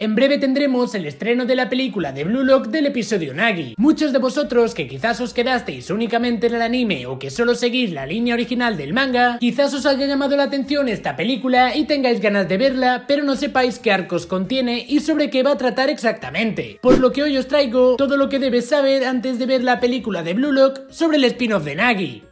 En breve tendremos el estreno de la película de Blue Lock del episodio Nagi. Muchos de vosotros que quizás os quedasteis únicamente en el anime o que solo seguís la línea original del manga, quizás os haya llamado la atención esta película y tengáis ganas de verla, pero no sepáis qué arcos contiene y sobre qué va a tratar exactamente. Por lo que hoy os traigo todo lo que debes saber antes de ver la película de Blue Lock sobre el spin-off de Nagi.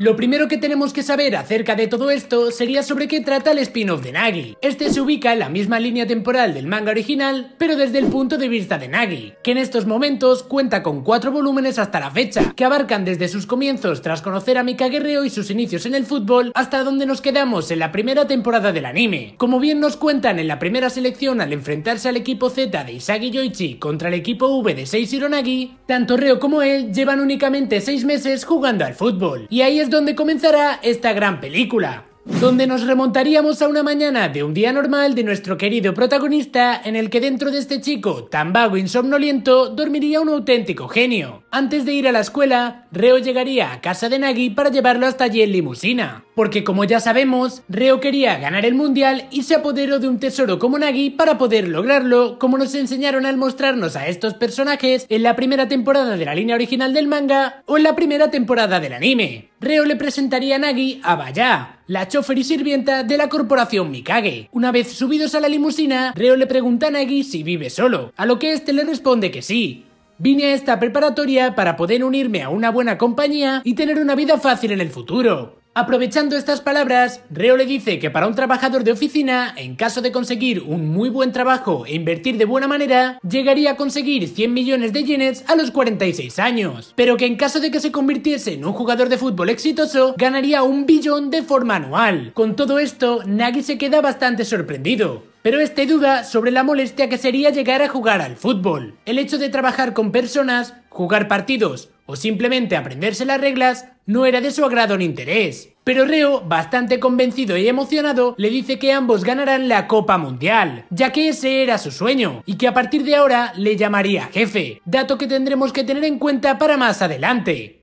Lo primero que tenemos que saber acerca de todo esto sería sobre qué trata el spin-off de Nagi. Este se ubica en la misma línea temporal del manga original, pero desde el punto de vista de Nagi, que en estos momentos cuenta con cuatro volúmenes hasta la fecha, que abarcan desde sus comienzos tras conocer a Mika Guerrero y sus inicios en el fútbol hasta donde nos quedamos en la primera temporada del anime. Como bien nos cuentan en la primera selección al enfrentarse al equipo Z de Isagi Yoichi contra el equipo V de Seishiro Nagi, tanto Reo como él llevan únicamente seis meses jugando al fútbol. Y ahí es donde comenzará esta gran película donde nos remontaríamos a una mañana de un día normal de nuestro querido protagonista en el que dentro de este chico tan vago e insomnoliento dormiría un auténtico genio. Antes de ir a la escuela, Reo llegaría a casa de Nagi para llevarlo hasta allí en limusina, porque como ya sabemos, Reo quería ganar el mundial y se apoderó de un tesoro como Nagi para poder lograrlo, como nos enseñaron al mostrarnos a estos personajes en la primera temporada de la línea original del manga o en la primera temporada del anime. Reo le presentaría a Nagi a Baya, la chofer y sirvienta de la corporación Mikage. Una vez subidos a la limusina, Reo le pregunta a Nagi si vive solo, a lo que este le responde que sí, Vine a esta preparatoria para poder unirme a una buena compañía y tener una vida fácil en el futuro. Aprovechando estas palabras, Reo le dice que para un trabajador de oficina, en caso de conseguir un muy buen trabajo e invertir de buena manera, llegaría a conseguir 100 millones de yenes a los 46 años, pero que en caso de que se convirtiese en un jugador de fútbol exitoso, ganaría un billón de forma anual. Con todo esto, Nagi se queda bastante sorprendido, pero este duda sobre la molestia que sería llegar a jugar al fútbol. El hecho de trabajar con personas, jugar partidos o simplemente aprenderse las reglas, no era de su agrado ni interés. Pero Reo, bastante convencido y emocionado, le dice que ambos ganarán la Copa Mundial, ya que ese era su sueño, y que a partir de ahora le llamaría jefe, dato que tendremos que tener en cuenta para más adelante.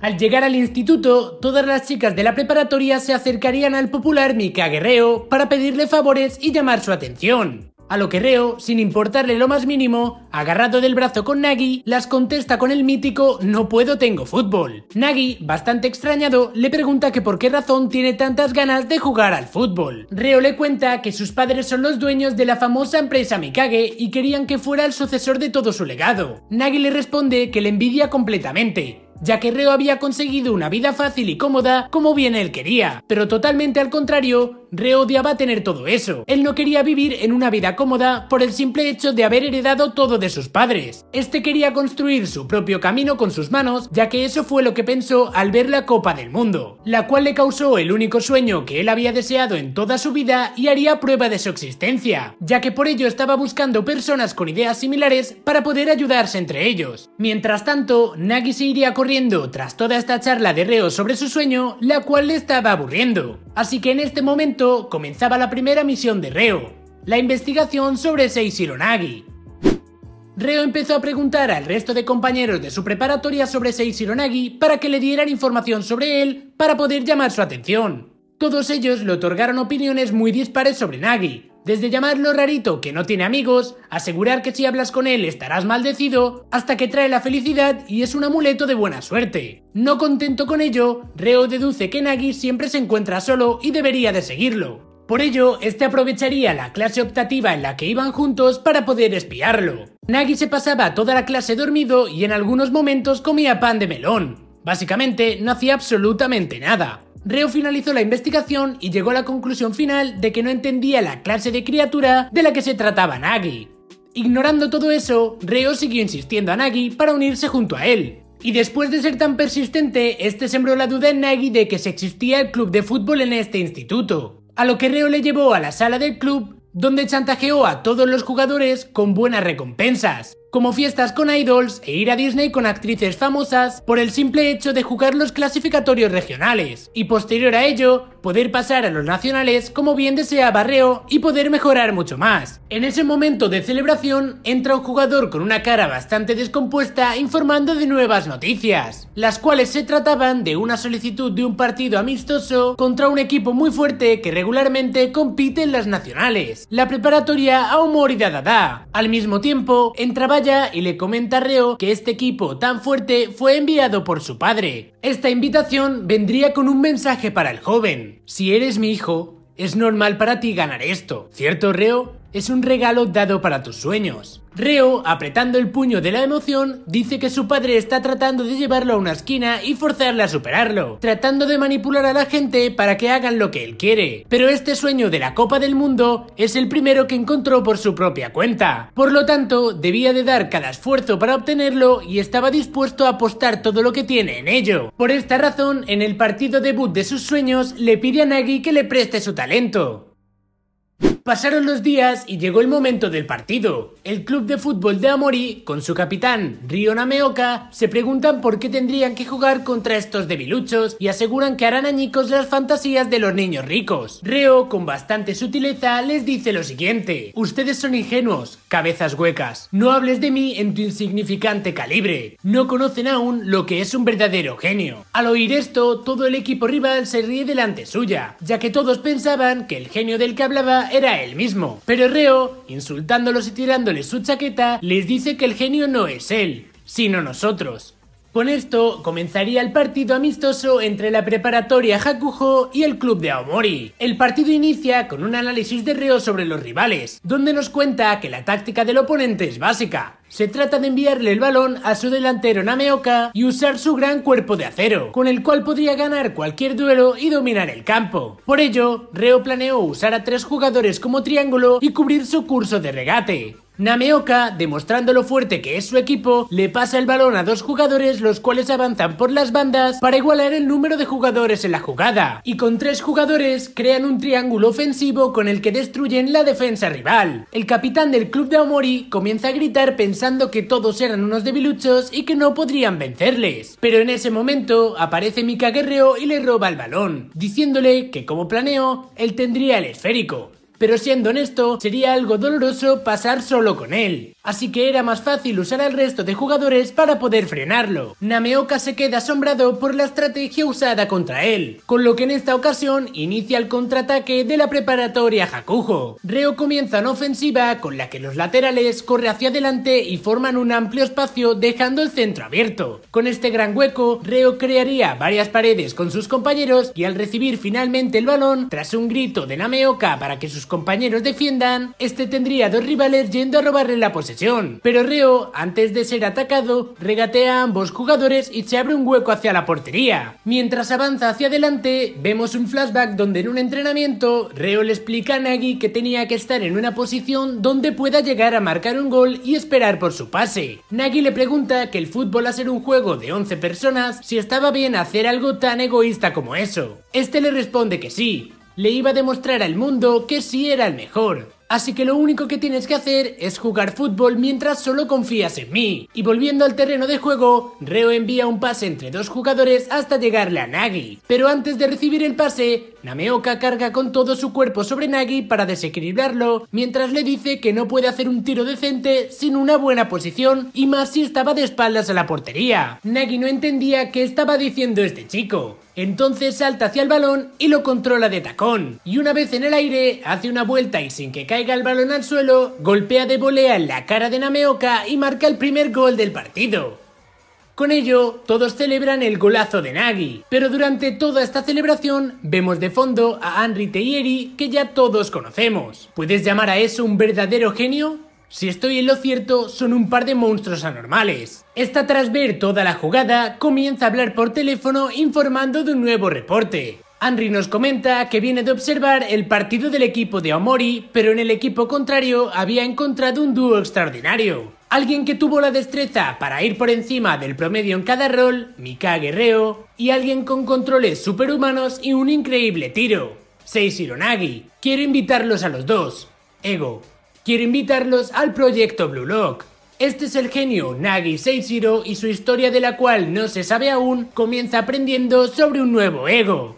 Al llegar al instituto, todas las chicas de la preparatoria se acercarían al popular Mika Guerreo para pedirle favores y llamar su atención a lo que Reo, sin importarle lo más mínimo, agarrado del brazo con Nagi, las contesta con el mítico No puedo tengo fútbol. Nagi, bastante extrañado, le pregunta que por qué razón tiene tantas ganas de jugar al fútbol. Reo le cuenta que sus padres son los dueños de la famosa empresa Mikage y querían que fuera el sucesor de todo su legado. Nagi le responde que le envidia completamente, ya que Reo había conseguido una vida fácil y cómoda como bien él quería. Pero totalmente al contrario, Reo odiaba tener todo eso. Él no quería vivir en una vida cómoda por el simple hecho de haber heredado todo de sus padres. Este quería construir su propio camino con sus manos, ya que eso fue lo que pensó al ver la Copa del Mundo, la cual le causó el único sueño que él había deseado en toda su vida y haría prueba de su existencia, ya que por ello estaba buscando personas con ideas similares para poder ayudarse entre ellos. Mientras tanto, Nagi se iría corriendo tras toda esta charla de Reo sobre su sueño, la cual le estaba aburriendo. Así que en este momento comenzaba la primera misión de Reo, la investigación sobre Seishiro Nagi. Reo empezó a preguntar al resto de compañeros de su preparatoria sobre Seishiro Nagi para que le dieran información sobre él para poder llamar su atención. Todos ellos le otorgaron opiniones muy dispares sobre Nagi, desde llamarlo rarito que no tiene amigos, asegurar que si hablas con él estarás maldecido, hasta que trae la felicidad y es un amuleto de buena suerte. No contento con ello, Reo deduce que Nagi siempre se encuentra solo y debería de seguirlo. Por ello, este aprovecharía la clase optativa en la que iban juntos para poder espiarlo. Nagi se pasaba toda la clase dormido y en algunos momentos comía pan de melón. Básicamente, no hacía absolutamente nada. Reo finalizó la investigación y llegó a la conclusión final de que no entendía la clase de criatura de la que se trataba Nagi. Ignorando todo eso, Reo siguió insistiendo a Nagi para unirse junto a él. Y después de ser tan persistente, este sembró la duda en Nagi de que se existía el club de fútbol en este instituto, a lo que Reo le llevó a la sala del club, donde chantajeó a todos los jugadores con buenas recompensas como fiestas con idols e ir a Disney con actrices famosas por el simple hecho de jugar los clasificatorios regionales, y posterior a ello, poder pasar a los nacionales como bien desea Barreo y poder mejorar mucho más. En ese momento de celebración, entra un jugador con una cara bastante descompuesta informando de nuevas noticias, las cuales se trataban de una solicitud de un partido amistoso contra un equipo muy fuerte que regularmente compite en las nacionales, la preparatoria a y Dada. Al mismo tiempo, entraba y le comenta a Reo que este equipo tan fuerte fue enviado por su padre. Esta invitación vendría con un mensaje para el joven. Si eres mi hijo, es normal para ti ganar esto, ¿cierto, Reo? es un regalo dado para tus sueños. Reo, apretando el puño de la emoción, dice que su padre está tratando de llevarlo a una esquina y forzarle a superarlo, tratando de manipular a la gente para que hagan lo que él quiere. Pero este sueño de la Copa del Mundo es el primero que encontró por su propia cuenta. Por lo tanto, debía de dar cada esfuerzo para obtenerlo y estaba dispuesto a apostar todo lo que tiene en ello. Por esta razón, en el partido debut de sus sueños, le pide a Nagi que le preste su talento. Pasaron los días y llegó el momento del partido. El club de fútbol de Amori, con su capitán, Ryo Nameoka, se preguntan por qué tendrían que jugar contra estos debiluchos y aseguran que harán añicos las fantasías de los niños ricos. Reo, con bastante sutileza, les dice lo siguiente. Ustedes son ingenuos, cabezas huecas. No hables de mí en tu insignificante calibre. No conocen aún lo que es un verdadero genio. Al oír esto, todo el equipo rival se ríe delante suya, ya que todos pensaban que el genio del que hablaba era él mismo. Pero Reo, insultándolos y tirándoles su chaqueta, les dice que el genio no es él, sino nosotros. Con esto comenzaría el partido amistoso entre la preparatoria Hakujo y el club de Aomori. El partido inicia con un análisis de Reo sobre los rivales, donde nos cuenta que la táctica del oponente es básica, se trata de enviarle el balón a su delantero Nameoka y usar su gran cuerpo de acero, con el cual podría ganar cualquier duelo y dominar el campo. Por ello, Reo planeó usar a tres jugadores como triángulo y cubrir su curso de regate. Nameoka, demostrando lo fuerte que es su equipo, le pasa el balón a dos jugadores los cuales avanzan por las bandas para igualar el número de jugadores en la jugada, y con tres jugadores crean un triángulo ofensivo con el que destruyen la defensa rival. El capitán del club de Omori comienza a gritar pensando pensando que todos eran unos debiluchos y que no podrían vencerles. Pero en ese momento aparece Mika Guerreo y le roba el balón, diciéndole que como planeo, él tendría el esférico. Pero siendo honesto, sería algo doloroso pasar solo con él así que era más fácil usar al resto de jugadores para poder frenarlo. Nameoka se queda asombrado por la estrategia usada contra él, con lo que en esta ocasión inicia el contraataque de la preparatoria Hakujo. Reo comienza una ofensiva con la que los laterales corre hacia adelante y forman un amplio espacio dejando el centro abierto. Con este gran hueco, Reo crearía varias paredes con sus compañeros y al recibir finalmente el balón, tras un grito de Nameoka para que sus compañeros defiendan, este tendría dos rivales yendo a robarle la posición pero Reo, antes de ser atacado, regatea a ambos jugadores y se abre un hueco hacia la portería. Mientras avanza hacia adelante, vemos un flashback donde en un entrenamiento, Reo le explica a Nagi que tenía que estar en una posición donde pueda llegar a marcar un gol y esperar por su pase. Nagi le pregunta que el fútbol a ser un juego de 11 personas, si estaba bien hacer algo tan egoísta como eso. Este le responde que sí, le iba a demostrar al mundo que sí era el mejor, Así que lo único que tienes que hacer es jugar fútbol mientras solo confías en mí. Y volviendo al terreno de juego, Reo envía un pase entre dos jugadores hasta llegarle a Nagi. Pero antes de recibir el pase, Nameoka carga con todo su cuerpo sobre Nagi para desequilibrarlo, mientras le dice que no puede hacer un tiro decente sin una buena posición y más si estaba de espaldas a la portería. Nagi no entendía qué estaba diciendo este chico. Entonces salta hacia el balón y lo controla de tacón. Y una vez en el aire, hace una vuelta y sin que caiga el balón al suelo, golpea de volea en la cara de Nameoka y marca el primer gol del partido. Con ello, todos celebran el golazo de Nagi, pero durante toda esta celebración vemos de fondo a Henry Teieri que ya todos conocemos. ¿Puedes llamar a eso un verdadero genio? Si estoy en lo cierto, son un par de monstruos anormales. Esta tras ver toda la jugada, comienza a hablar por teléfono informando de un nuevo reporte. Henry nos comenta que viene de observar el partido del equipo de Omori, pero en el equipo contrario había encontrado un dúo extraordinario. Alguien que tuvo la destreza para ir por encima del promedio en cada rol, Mika Guerreo, y alguien con controles superhumanos y un increíble tiro, Seis Hironagi. Quiero invitarlos a los dos. Ego, Quiero invitarlos al proyecto Blue Lock. Este es el genio Nagi Seishiro y su historia de la cual no se sabe aún comienza aprendiendo sobre un nuevo ego.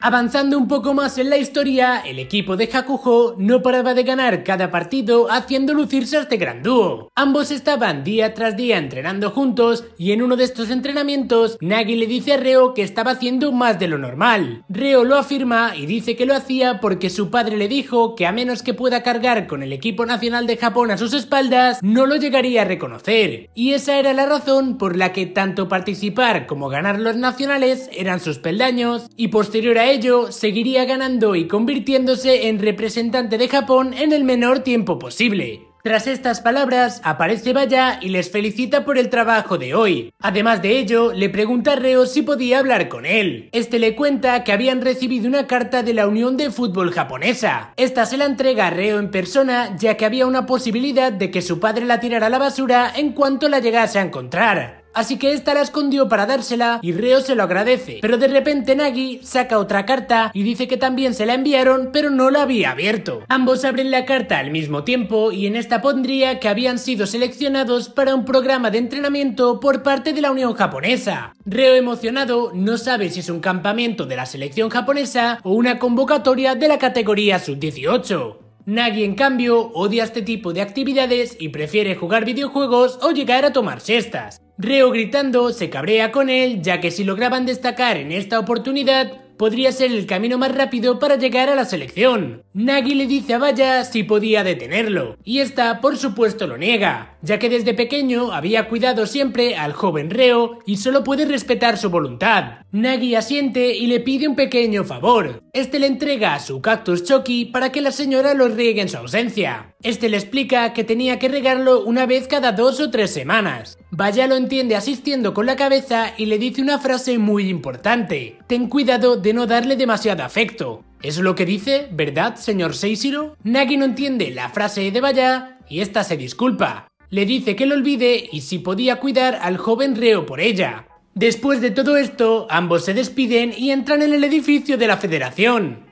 Avanzando un poco más en la historia, el equipo de Hakujo no paraba de ganar cada partido haciendo lucirse a este gran dúo. Ambos estaban día tras día entrenando juntos y en uno de estos entrenamientos Nagi le dice a Reo que estaba haciendo más de lo normal. Reo lo afirma y dice que lo hacía porque su padre le dijo que a menos que pueda cargar con el equipo nacional de Japón a sus espaldas, no lo llegaría a reconocer. Y esa era la razón por la que tanto participar como ganar los nacionales eran sus peldaños y posterior a ello, seguiría ganando y convirtiéndose en representante de Japón en el menor tiempo posible. Tras estas palabras, aparece Vaya y les felicita por el trabajo de hoy. Además de ello, le pregunta a Reo si podía hablar con él. Este le cuenta que habían recibido una carta de la Unión de Fútbol Japonesa. Esta se la entrega a Reo en persona, ya que había una posibilidad de que su padre la tirara a la basura en cuanto la llegase a encontrar así que esta la escondió para dársela y Reo se lo agradece. Pero de repente Nagi saca otra carta y dice que también se la enviaron pero no la había abierto. Ambos abren la carta al mismo tiempo y en esta pondría que habían sido seleccionados para un programa de entrenamiento por parte de la Unión Japonesa. Reo emocionado no sabe si es un campamento de la selección japonesa o una convocatoria de la categoría sub-18. Nagi, en cambio, odia este tipo de actividades y prefiere jugar videojuegos o llegar a tomar cestas. Reo gritando se cabrea con él, ya que si lograban destacar en esta oportunidad, podría ser el camino más rápido para llegar a la selección. Nagi le dice a Vaya si podía detenerlo, y esta por supuesto lo niega, ya que desde pequeño había cuidado siempre al joven reo y solo puede respetar su voluntad. Nagi asiente y le pide un pequeño favor. Este le entrega a su cactus Choki para que la señora lo riegue en su ausencia. Este le explica que tenía que regarlo una vez cada dos o tres semanas. Vaya lo entiende asistiendo con la cabeza y le dice una frase muy importante. Ten cuidado de no darle demasiado afecto. ¿Es lo que dice, verdad, señor Seishiro? Nagi no entiende la frase de Vaya y esta se disculpa. Le dice que lo olvide y si podía cuidar al joven reo por ella. Después de todo esto, ambos se despiden y entran en el edificio de la Federación.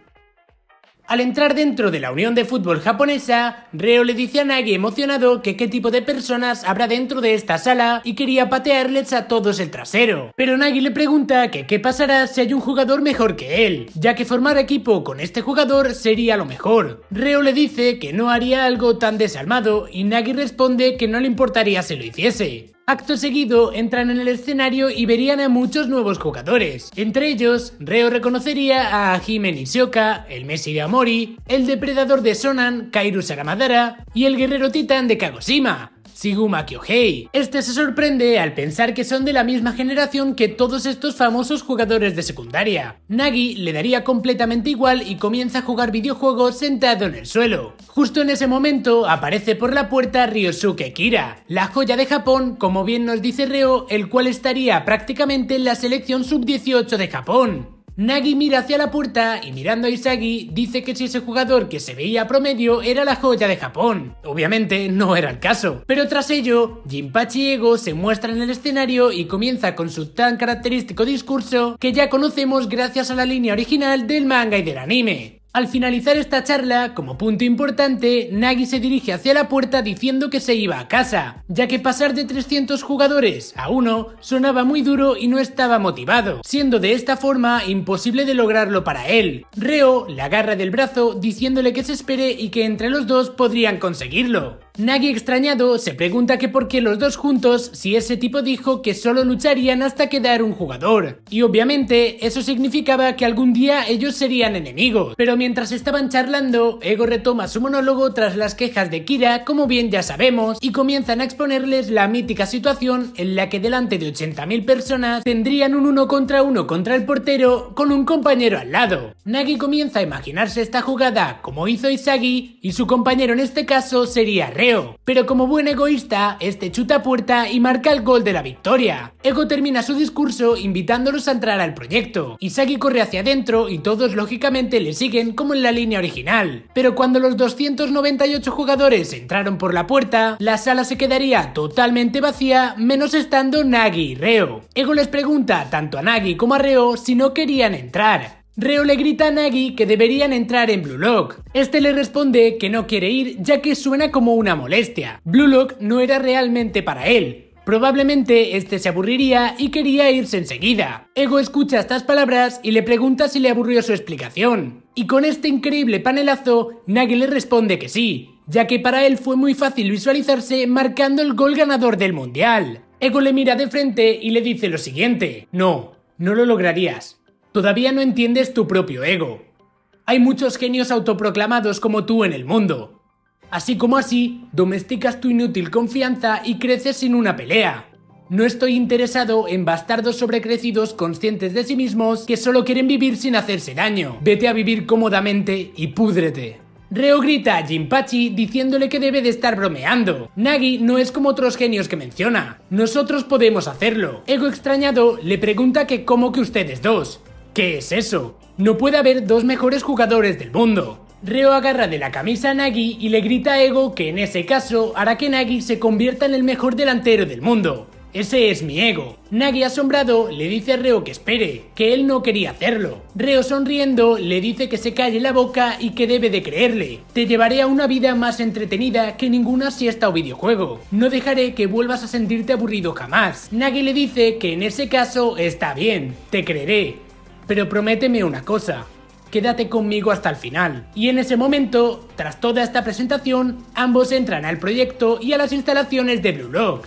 Al entrar dentro de la Unión de Fútbol Japonesa, Reo le dice a Nagi emocionado que qué tipo de personas habrá dentro de esta sala y quería patearles a todos el trasero. Pero Nagi le pregunta que qué pasará si hay un jugador mejor que él, ya que formar equipo con este jugador sería lo mejor. Reo le dice que no haría algo tan desalmado y Nagi responde que no le importaría si lo hiciese. Acto seguido, entran en el escenario y verían a muchos nuevos jugadores. Entre ellos, Reo reconocería a Hime Nishioka, el Messi de Amori, el Depredador de Sonan, Kairu Saramadara y el Guerrero Titán de Kagoshima. Siguma Kyohei. Este se sorprende al pensar que son de la misma generación que todos estos famosos jugadores de secundaria. Nagi le daría completamente igual y comienza a jugar videojuegos sentado en el suelo. Justo en ese momento aparece por la puerta Ryosuke Kira, la joya de Japón, como bien nos dice Reo, el cual estaría prácticamente en la selección sub-18 de Japón. Nagi mira hacia la puerta y mirando a Isagi dice que si ese jugador que se veía promedio era la joya de Japón. Obviamente no era el caso. Pero tras ello, Jinpachi Ego se muestra en el escenario y comienza con su tan característico discurso que ya conocemos gracias a la línea original del manga y del anime. Al finalizar esta charla, como punto importante, Nagi se dirige hacia la puerta diciendo que se iba a casa, ya que pasar de 300 jugadores a uno sonaba muy duro y no estaba motivado, siendo de esta forma imposible de lograrlo para él. Reo le agarra del brazo diciéndole que se espere y que entre los dos podrían conseguirlo. Nagi extrañado se pregunta que por qué los dos juntos si ese tipo dijo que solo lucharían hasta quedar un jugador. Y obviamente eso significaba que algún día ellos serían enemigos. Pero mientras estaban charlando, Ego retoma su monólogo tras las quejas de Kira, como bien ya sabemos, y comienzan a exponerles la mítica situación en la que delante de 80.000 personas tendrían un uno contra uno contra el portero con un compañero al lado. Nagi comienza a imaginarse esta jugada como hizo Isagi y su compañero en este caso sería Rey pero como buen egoísta, este chuta puerta y marca el gol de la victoria. Ego termina su discurso invitándolos a entrar al proyecto. Isagi corre hacia adentro y todos lógicamente le siguen como en la línea original. Pero cuando los 298 jugadores entraron por la puerta, la sala se quedaría totalmente vacía menos estando Nagi y Reo. Ego les pregunta tanto a Nagi como a Reo si no querían entrar. Reo le grita a Nagi que deberían entrar en Blue Lock. Este le responde que no quiere ir ya que suena como una molestia. Blue Lock no era realmente para él. Probablemente este se aburriría y quería irse enseguida. Ego escucha estas palabras y le pregunta si le aburrió su explicación. Y con este increíble panelazo, Nagi le responde que sí, ya que para él fue muy fácil visualizarse marcando el gol ganador del mundial. Ego le mira de frente y le dice lo siguiente, no, no lo lograrías, todavía no entiendes tu propio ego. Hay muchos genios autoproclamados como tú en el mundo. Así como así, domesticas tu inútil confianza y creces sin una pelea. No estoy interesado en bastardos sobrecrecidos conscientes de sí mismos que solo quieren vivir sin hacerse daño. Vete a vivir cómodamente y púdrete. Reo grita a Jinpachi diciéndole que debe de estar bromeando. Nagi no es como otros genios que menciona. Nosotros podemos hacerlo. Ego extrañado le pregunta que cómo que ustedes dos. ¿Qué es eso? No puede haber dos mejores jugadores del mundo. Reo agarra de la camisa a Nagi y le grita a Ego que en ese caso hará que Nagi se convierta en el mejor delantero del mundo. Ese es mi ego. Nagi asombrado le dice a Reo que espere, que él no quería hacerlo. Reo sonriendo le dice que se calle la boca y que debe de creerle. Te llevaré a una vida más entretenida que ninguna siesta o videojuego. No dejaré que vuelvas a sentirte aburrido jamás. Nagi le dice que en ese caso está bien, te creeré, pero prométeme una cosa, quédate conmigo hasta el final. Y en ese momento, tras toda esta presentación, ambos entran al proyecto y a las instalaciones de Blue Rock.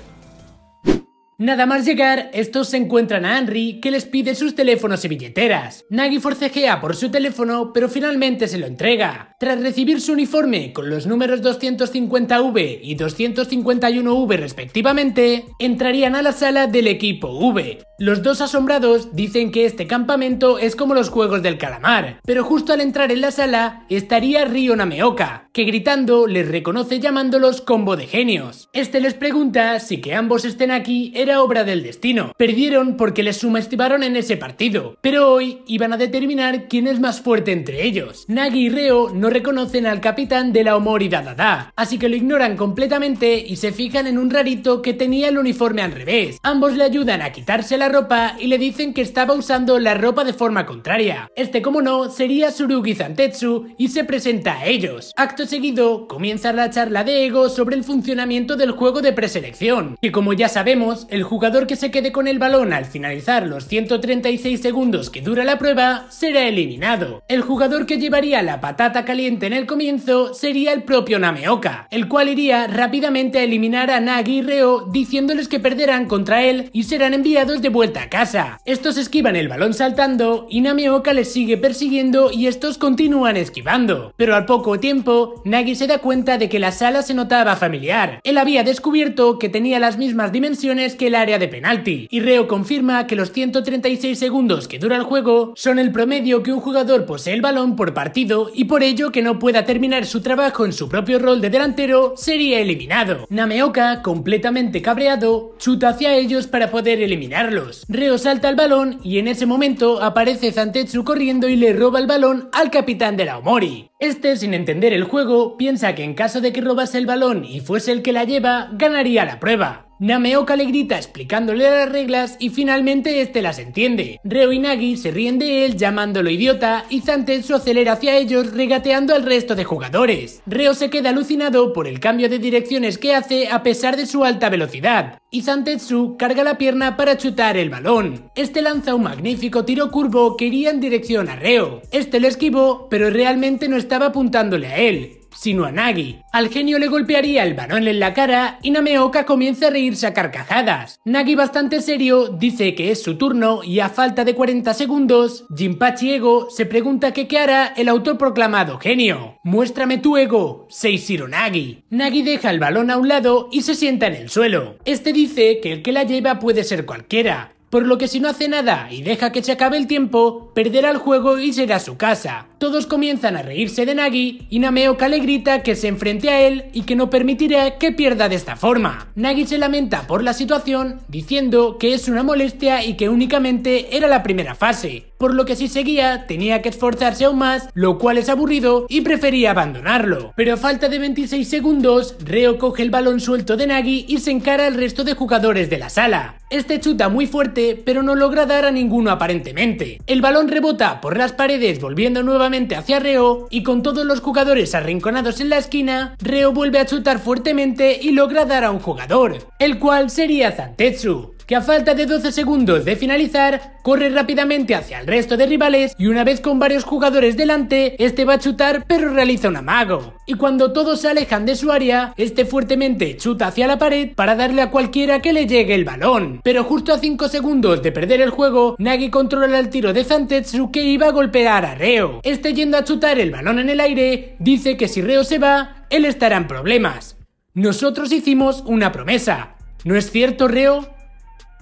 Nada más llegar, estos se encuentran a Henry, que les pide sus teléfonos y billeteras. Nagi forcejea por su teléfono, pero finalmente se lo entrega. Tras recibir su uniforme con los números 250V y 251V respectivamente, entrarían a la sala del equipo V. Los dos asombrados dicen que este campamento es como los juegos del calamar, pero justo al entrar en la sala estaría Ryo Nameoka, que gritando les reconoce llamándolos combo de genios. Este les pregunta si que ambos estén aquí obra del destino. Perdieron porque les subestimaron en ese partido, pero hoy iban a determinar quién es más fuerte entre ellos. Nagi y Reo no reconocen al capitán de la Omori Dada, así que lo ignoran completamente y se fijan en un rarito que tenía el uniforme al revés. Ambos le ayudan a quitarse la ropa y le dicen que estaba usando la ropa de forma contraria. Este, como no, sería Surugi Zantetsu y se presenta a ellos. Acto seguido, comienza la charla de Ego sobre el funcionamiento del juego de preselección, que como ya sabemos, el el jugador que se quede con el balón al finalizar los 136 segundos que dura la prueba será eliminado. El jugador que llevaría la patata caliente en el comienzo sería el propio Nameoka, el cual iría rápidamente a eliminar a Nagi y Reo diciéndoles que perderán contra él y serán enviados de vuelta a casa. Estos esquivan el balón saltando y Nameoka les sigue persiguiendo y estos continúan esquivando. Pero al poco tiempo, Nagi se da cuenta de que la sala se notaba familiar. Él había descubierto que tenía las mismas dimensiones que el área de penalti. Y Reo confirma que los 136 segundos que dura el juego son el promedio que un jugador posee el balón por partido y por ello que no pueda terminar su trabajo en su propio rol de delantero sería eliminado. Nameoka, completamente cabreado, chuta hacia ellos para poder eliminarlos. Reo salta el balón y en ese momento aparece Zantetsu corriendo y le roba el balón al capitán de la Omori. Este, sin entender el juego, piensa que en caso de que robase el balón y fuese el que la lleva, ganaría la prueba. Nameoka le grita explicándole las reglas y finalmente este las entiende. Reo y Nagi se ríen de él llamándolo idiota y Zantetsu acelera hacia ellos regateando al resto de jugadores. Reo se queda alucinado por el cambio de direcciones que hace a pesar de su alta velocidad. Y Zantetsu carga la pierna para chutar el balón. Este lanza un magnífico tiro curvo que iría en dirección a Reo. Este le esquivó, pero realmente no estaba apuntándole a él, sino a Nagi. Al genio le golpearía el balón en la cara y Nameoka comienza a reírse a carcajadas. Nagi bastante serio dice que es su turno y a falta de 40 segundos, Jinpachi Ego se pregunta que qué hará el autoproclamado genio. Muéstrame tu ego, Seishiro Nagi. Nagi deja el balón a un lado y se sienta en el suelo. Este dice que el que la lleva puede ser cualquiera, por lo que si no hace nada y deja que se acabe el tiempo, perderá el juego y será su casa todos comienzan a reírse de Nagi y Nameoka le grita que se enfrente a él y que no permitirá que pierda de esta forma. Nagi se lamenta por la situación diciendo que es una molestia y que únicamente era la primera fase, por lo que si seguía tenía que esforzarse aún más, lo cual es aburrido y prefería abandonarlo. Pero a falta de 26 segundos, Reo coge el balón suelto de Nagi y se encara al resto de jugadores de la sala. Este chuta muy fuerte pero no logra dar a ninguno aparentemente. El balón rebota por las paredes volviendo nuevamente hacia Reo y con todos los jugadores arrinconados en la esquina, Reo vuelve a chutar fuertemente y logra dar a un jugador, el cual sería Zantetsu que a falta de 12 segundos de finalizar, corre rápidamente hacia el resto de rivales y una vez con varios jugadores delante, este va a chutar pero realiza un amago. Y cuando todos se alejan de su área, este fuertemente chuta hacia la pared para darle a cualquiera que le llegue el balón. Pero justo a 5 segundos de perder el juego, Nagi controla el tiro de Zantetsu que iba a golpear a Reo. Este yendo a chutar el balón en el aire, dice que si Reo se va, él estará en problemas. Nosotros hicimos una promesa. ¿No es cierto, Reo?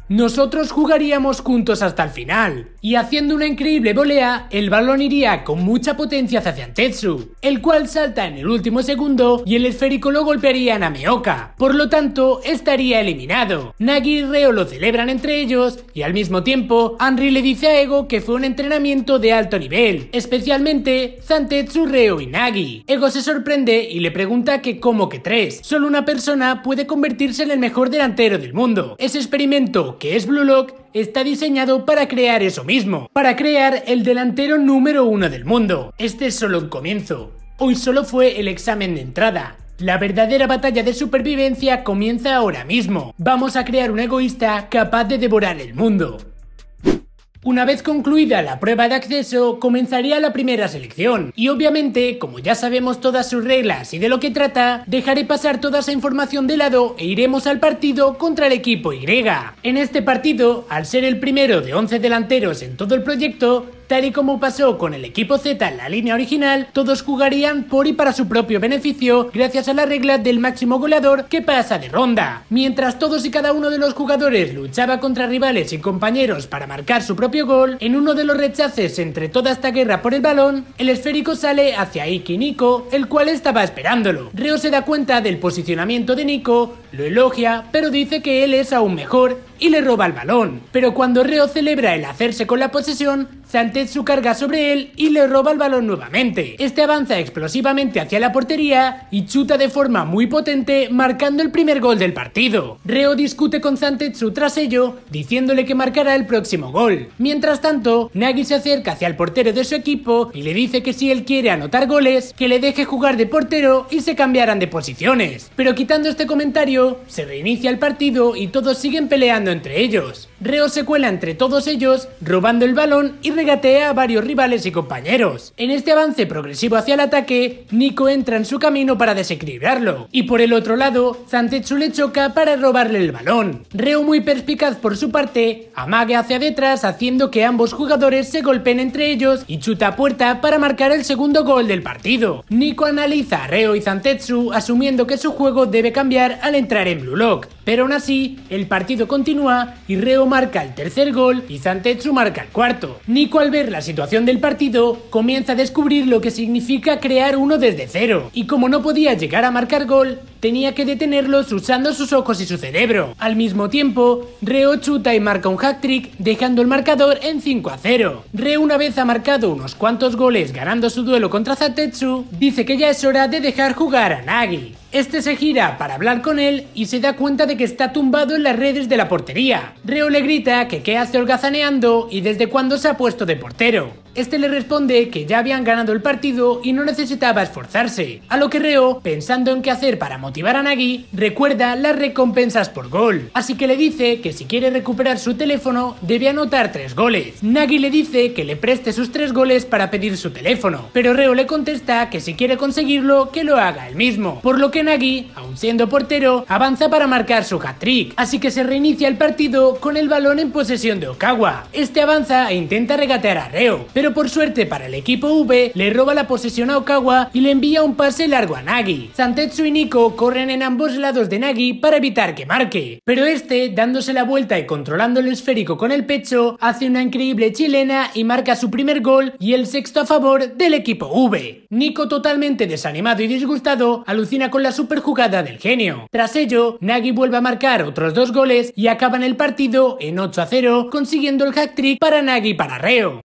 Nosotros jugaríamos juntos hasta el final y haciendo una increíble volea, el balón iría con mucha potencia hacia Antetsu, el cual salta en el último segundo y el esférico lo golpearía a Nameoka, por lo tanto estaría eliminado. Nagi y Reo lo celebran entre ellos y al mismo tiempo Henry le dice a Ego que fue un entrenamiento de alto nivel, especialmente Zantetsu, Reo y Nagi. Ego se sorprende y le pregunta que cómo que tres, solo una persona puede convertirse en el mejor delantero del mundo. Ese experimento, que es Blue Lock, está diseñado para crear eso mismo, para crear el delantero número uno del mundo. Este es solo un comienzo. Hoy solo fue el examen de entrada, la verdadera batalla de supervivencia comienza ahora mismo. Vamos a crear un egoísta capaz de devorar el mundo. Una vez concluida la prueba de acceso, comenzaría la primera selección. Y obviamente, como ya sabemos todas sus reglas y de lo que trata, dejaré pasar toda esa información de lado e iremos al partido contra el equipo Y. En este partido, al ser el primero de 11 delanteros en todo el proyecto, Tal y como pasó con el equipo Z en la línea original, todos jugarían por y para su propio beneficio gracias a la regla del máximo goleador que pasa de ronda. Mientras todos y cada uno de los jugadores luchaba contra rivales y compañeros para marcar su propio gol, en uno de los rechaces entre toda esta guerra por el balón, el esférico sale hacia Iki Nico, el cual estaba esperándolo. Reo se da cuenta del posicionamiento de Nico, lo elogia, pero dice que él es aún mejor y le roba el balón. Pero cuando Reo celebra el hacerse con la posesión, su carga sobre él y le roba el balón nuevamente. Este avanza explosivamente hacia la portería y chuta de forma muy potente marcando el primer gol del partido. Reo discute con Santetsu tras ello, diciéndole que marcará el próximo gol. Mientras tanto, Nagi se acerca hacia el portero de su equipo y le dice que si él quiere anotar goles, que le deje jugar de portero y se cambiarán de posiciones. Pero quitando este comentario, se reinicia el partido y todos siguen peleando entre ellos. Reo se cuela entre todos ellos, robando el balón y regatea a varios rivales y compañeros. En este avance progresivo hacia el ataque, Nico entra en su camino para desequilibrarlo. Y por el otro lado, Zantetsu le choca para robarle el balón. Reo muy perspicaz por su parte, amague hacia detrás haciendo que ambos jugadores se golpeen entre ellos y chuta a puerta para marcar el segundo gol del partido. Nico analiza a Reo y Zantetsu asumiendo que su juego debe cambiar al entrar en Blue Lock, pero aún así el partido continúa y Reo marca el tercer gol y Zantetsu marca el cuarto. Nico al ver la situación del partido comienza a descubrir lo que significa crear uno desde cero y como no podía llegar a marcar gol, tenía que detenerlos usando sus ojos y su cerebro. Al mismo tiempo, Reo chuta y marca un hat-trick, dejando el marcador en 5 a 0. Reo una vez ha marcado unos cuantos goles ganando su duelo contra Zatetsu, dice que ya es hora de dejar jugar a Nagi. Este se gira para hablar con él y se da cuenta de que está tumbado en las redes de la portería. Reo le grita que qué hace holgazaneando y desde cuándo se ha puesto de portero. Este le responde que ya habían ganado el partido y no necesitaba esforzarse, a lo que Reo, pensando en qué hacer para motivar a Nagi, recuerda las recompensas por gol, así que le dice que si quiere recuperar su teléfono debe anotar tres goles. Nagi le dice que le preste sus tres goles para pedir su teléfono, pero Reo le contesta que si quiere conseguirlo que lo haga él mismo, por lo que Nagi, aun siendo portero, avanza para marcar su hat-trick, así que se reinicia el partido con el balón en posesión de Okawa. Este avanza e intenta regatear a Reo, pero por suerte para el equipo V, le roba la posesión a Okawa y le envía un pase largo a Nagi. Santetsu y Nico corren en ambos lados de Nagi para evitar que marque, pero este, dándose la vuelta y controlando el esférico con el pecho, hace una increíble chilena y marca su primer gol y el sexto a favor del equipo V. Nico totalmente desanimado y disgustado, alucina con la superjugada del genio. Tras ello, Nagi vuelve a marcar otros dos goles y acaban el partido en 8 a 0, consiguiendo el hat-trick para Nagi para Reo.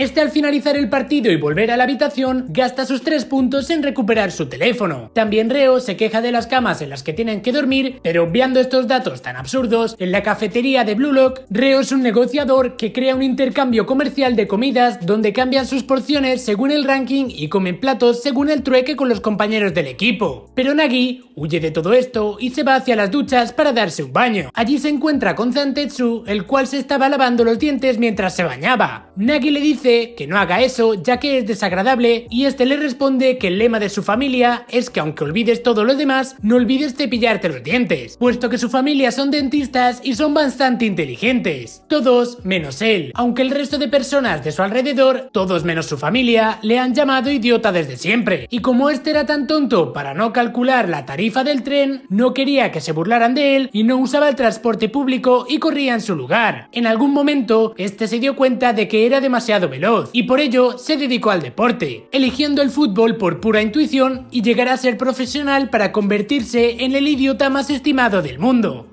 Este al finalizar el partido y volver a la habitación, gasta sus 3 puntos en recuperar su teléfono. También Reo se queja de las camas en las que tienen que dormir, pero obviando estos datos tan absurdos, en la cafetería de Blue Lock, Reo es un negociador que crea un intercambio comercial de comidas donde cambian sus porciones según el ranking y comen platos según el trueque con los compañeros del equipo. Pero Nagi huye de todo esto y se va hacia las duchas para darse un baño. Allí se encuentra con Zantetsu, el cual se estaba lavando los dientes mientras se bañaba. Nagi le dice que no haga eso ya que es desagradable y este le responde que el lema de su familia es que aunque olvides todo lo demás, no olvides cepillarte los dientes, puesto que su familia son dentistas y son bastante inteligentes. Todos menos él, aunque el resto de personas de su alrededor, todos menos su familia, le han llamado idiota desde siempre. Y como este era tan tonto para no calcular la tarifa del tren, no quería que se burlaran de él y no usaba el transporte público y corría en su lugar. En algún momento, este se dio cuenta de que era demasiado y por ello se dedicó al deporte, eligiendo el fútbol por pura intuición y llegar a ser profesional para convertirse en el idiota más estimado del mundo.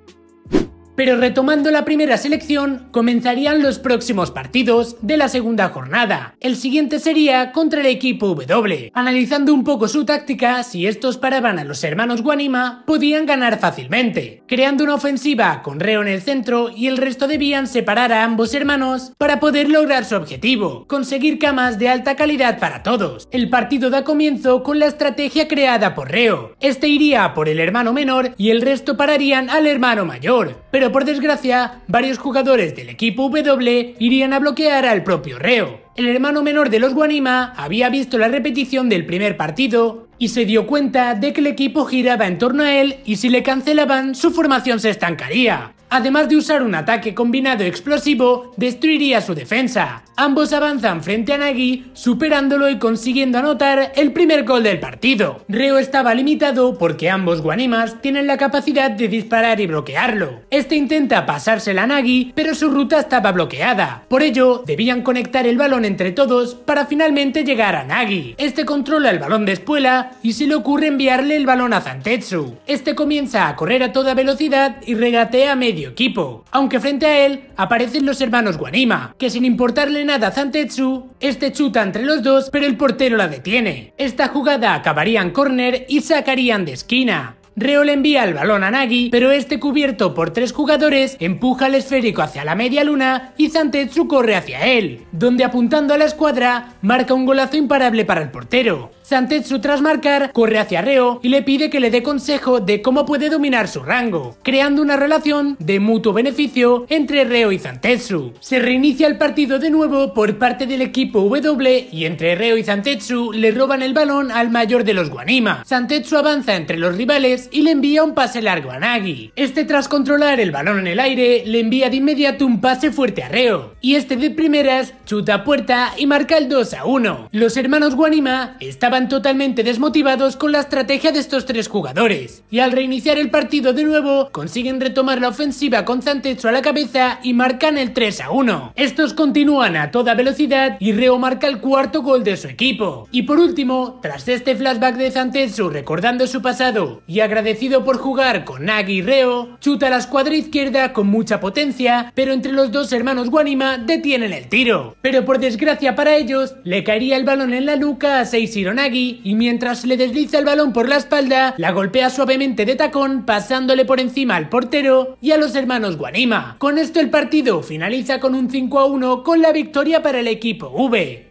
Pero retomando la primera selección, comenzarían los próximos partidos de la segunda jornada. El siguiente sería contra el equipo W. Analizando un poco su táctica, si estos paraban a los hermanos Guanima, podían ganar fácilmente, creando una ofensiva con Reo en el centro y el resto debían separar a ambos hermanos para poder lograr su objetivo, conseguir camas de alta calidad para todos. El partido da comienzo con la estrategia creada por Reo. Este iría por el hermano menor y el resto pararían al hermano mayor, pero por desgracia, varios jugadores del equipo W irían a bloquear al propio reo. El hermano menor de los Guanima había visto la repetición del primer partido y se dio cuenta de que el equipo giraba en torno a él y si le cancelaban su formación se estancaría. Además de usar un ataque combinado explosivo, destruiría su defensa. Ambos avanzan frente a Nagi superándolo y consiguiendo anotar el primer gol del partido. Reo estaba limitado porque ambos guanimas tienen la capacidad de disparar y bloquearlo. Este intenta pasársela a Nagi pero su ruta estaba bloqueada. Por ello, debían conectar el balón entre todos para finalmente llegar a Nagi Este controla el balón de espuela y se le ocurre enviarle el balón a Zantetsu. Este comienza a correr a toda velocidad y regatea a medio equipo, aunque frente a él aparecen los hermanos Guanima, que sin importarle nada a Zantetsu, este chuta entre los dos pero el portero la detiene. Esta jugada acabaría en córner y sacarían de esquina. Reo le envía el balón a Nagi, pero este cubierto por tres jugadores empuja el esférico hacia la media luna y Zantetsu corre hacia él, donde apuntando a la escuadra marca un golazo imparable para el portero. Santetsu tras marcar corre hacia Reo y le pide que le dé consejo de cómo puede dominar su rango, creando una relación de mutuo beneficio entre Reo y Santetsu. Se reinicia el partido de nuevo por parte del equipo W y entre Reo y Santetsu le roban el balón al mayor de los Guanima. Santetsu avanza entre los rivales y le envía un pase largo a Nagi. Este tras controlar el balón en el aire le envía de inmediato un pase fuerte a Reo y este de primeras chuta a puerta y marca el 2 a 1. Los hermanos Guanima estaban totalmente desmotivados con la estrategia de estos tres jugadores. Y al reiniciar el partido de nuevo, consiguen retomar la ofensiva con Santecho a la cabeza y marcan el 3 a 1. Estos continúan a toda velocidad y Reo marca el cuarto gol de su equipo. Y por último, tras este flashback de Santecho recordando su pasado y agradecido por jugar con Nagi y Reo, chuta la escuadra izquierda con mucha potencia, pero entre los dos hermanos Guanima detienen el tiro. Pero por desgracia para ellos, le caería el balón en la nuca a Seis y mientras le desliza el balón por la espalda, la golpea suavemente de tacón pasándole por encima al portero y a los hermanos Guanima. Con esto el partido finaliza con un 5 a 1 con la victoria para el equipo V.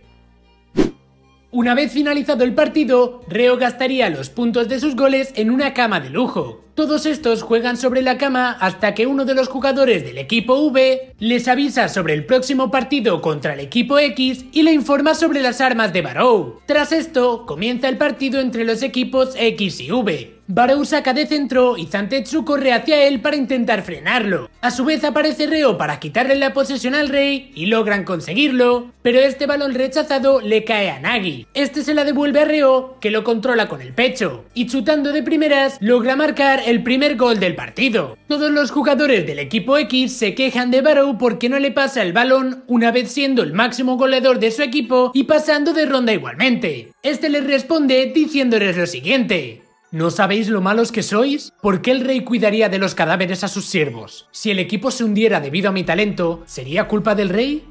Una vez finalizado el partido, Reo gastaría los puntos de sus goles en una cama de lujo, todos estos juegan sobre la cama hasta que uno de los jugadores del equipo V les avisa sobre el próximo partido contra el equipo X y le informa sobre las armas de Barou. Tras esto, comienza el partido entre los equipos X y V. Barou saca de centro y Zantetsu corre hacia él para intentar frenarlo. A su vez aparece Reo para quitarle la posesión al rey y logran conseguirlo, pero este balón rechazado le cae a Nagi. Este se la devuelve a Reo, que lo controla con el pecho, y chutando de primeras logra marcar el primer gol del partido. Todos los jugadores del equipo X se quejan de Barou porque no le pasa el balón una vez siendo el máximo goleador de su equipo y pasando de ronda igualmente. Este les responde diciéndoles lo siguiente. ¿No sabéis lo malos que sois? ¿Por qué el rey cuidaría de los cadáveres a sus siervos? Si el equipo se hundiera debido a mi talento, ¿sería culpa del rey?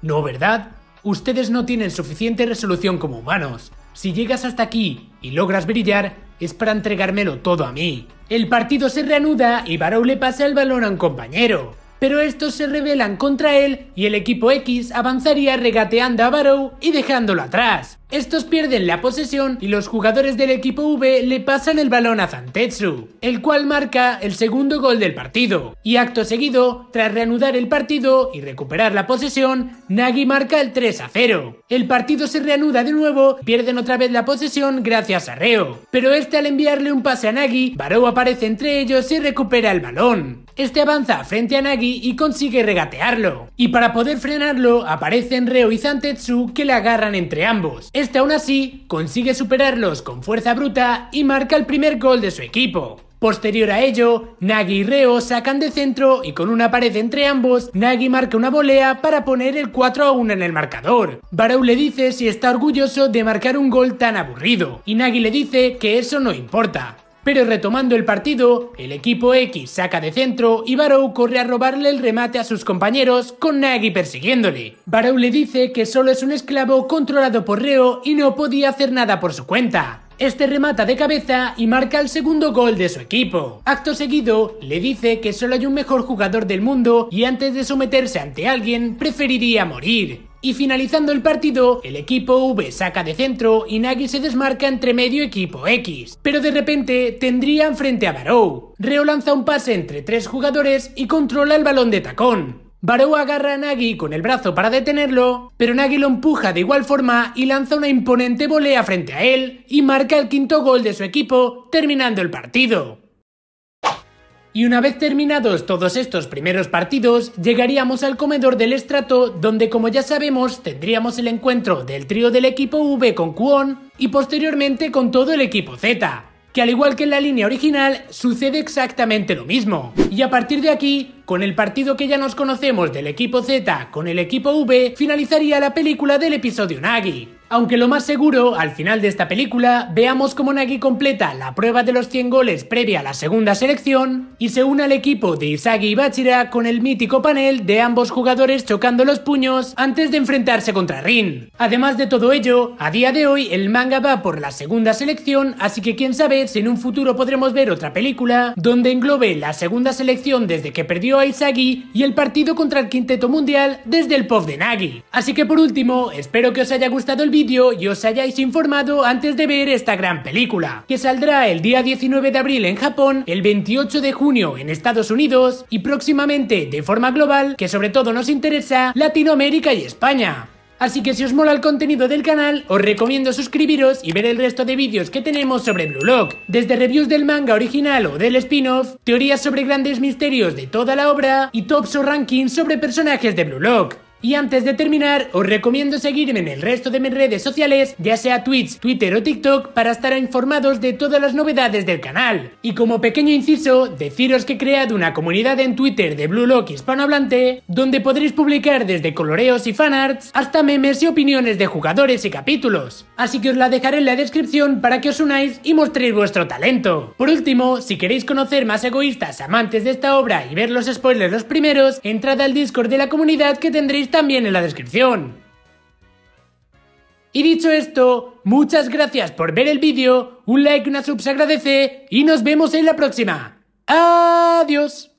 No, ¿verdad? Ustedes no tienen suficiente resolución como humanos. Si llegas hasta aquí y logras brillar, es para entregármelo todo a mí. El partido se reanuda y Barou le pasa el balón a un compañero pero estos se rebelan contra él y el equipo X avanzaría regateando a Barrow y dejándolo atrás. Estos pierden la posesión y los jugadores del equipo V le pasan el balón a Zantetsu, el cual marca el segundo gol del partido. Y acto seguido, tras reanudar el partido y recuperar la posesión, Nagi marca el 3 a 0. El partido se reanuda de nuevo, pierden otra vez la posesión gracias a Reo. Pero este al enviarle un pase a Nagi, Barou aparece entre ellos y recupera el balón. Este avanza frente a Nagi y consigue regatearlo. Y para poder frenarlo, aparecen Reo y Zantetsu que le agarran entre ambos. Este aún así consigue superarlos con fuerza bruta y marca el primer gol de su equipo. Posterior a ello, Nagi y Reo sacan de centro y con una pared entre ambos, Nagi marca una volea para poner el 4 a 1 en el marcador. Barou le dice si está orgulloso de marcar un gol tan aburrido, y Nagi le dice que eso no importa, pero retomando el partido, el equipo X saca de centro y Barrow corre a robarle el remate a sus compañeros con Nagy persiguiéndole. Barrow le dice que solo es un esclavo controlado por Reo y no podía hacer nada por su cuenta. Este remata de cabeza y marca el segundo gol de su equipo. Acto seguido, le dice que solo hay un mejor jugador del mundo y antes de someterse ante alguien, preferiría morir. Y finalizando el partido, el equipo V saca de centro y Nagi se desmarca entre medio equipo X. Pero de repente tendrían frente a Barou. Reo lanza un pase entre tres jugadores y controla el balón de tacón. Barou agarra a Nagi con el brazo para detenerlo, pero Nagi lo empuja de igual forma y lanza una imponente volea frente a él y marca el quinto gol de su equipo, terminando el partido. Y una vez terminados todos estos primeros partidos, llegaríamos al comedor del estrato, donde como ya sabemos tendríamos el encuentro del trío del equipo V con Kuon y posteriormente con todo el equipo Z, que al igual que en la línea original, sucede exactamente lo mismo. Y a partir de aquí, con el partido que ya nos conocemos del equipo Z con el equipo V, finalizaría la película del episodio Nagi, aunque lo más seguro, al final de esta película, veamos cómo Nagi completa la prueba de los 100 goles previa a la segunda selección y se une al equipo de Isagi y Bachira con el mítico panel de ambos jugadores chocando los puños antes de enfrentarse contra Rin. Además de todo ello, a día de hoy el manga va por la segunda selección, así que quién sabe si en un futuro podremos ver otra película donde englobe la segunda selección desde que perdió a Isagi y el partido contra el quinteto mundial desde el pop de Nagi. Así que por último, espero que os haya gustado el vídeo y os hayáis informado antes de ver esta gran película, que saldrá el día 19 de abril en Japón, el 28 de junio en Estados Unidos y próximamente de forma global, que sobre todo nos interesa, Latinoamérica y España. Así que si os mola el contenido del canal, os recomiendo suscribiros y ver el resto de vídeos que tenemos sobre Blue Lock, desde reviews del manga original o del spin-off, teorías sobre grandes misterios de toda la obra y tops o rankings sobre personajes de Blue Lock. Y antes de terminar, os recomiendo seguirme en el resto de mis redes sociales, ya sea Twitch, Twitter o TikTok, para estar informados de todas las novedades del canal. Y como pequeño inciso, deciros que he creado una comunidad en Twitter de Blue Lock hispanohablante, donde podréis publicar desde coloreos y fanarts hasta memes y opiniones de jugadores y capítulos. Así que os la dejaré en la descripción para que os unáis y mostréis vuestro talento. Por último, si queréis conocer más egoístas amantes de esta obra y ver los spoilers los primeros, entrad al Discord de la comunidad que tendréis también en la descripción. Y dicho esto, muchas gracias por ver el vídeo, un like, una sub se agradece y nos vemos en la próxima. Adiós.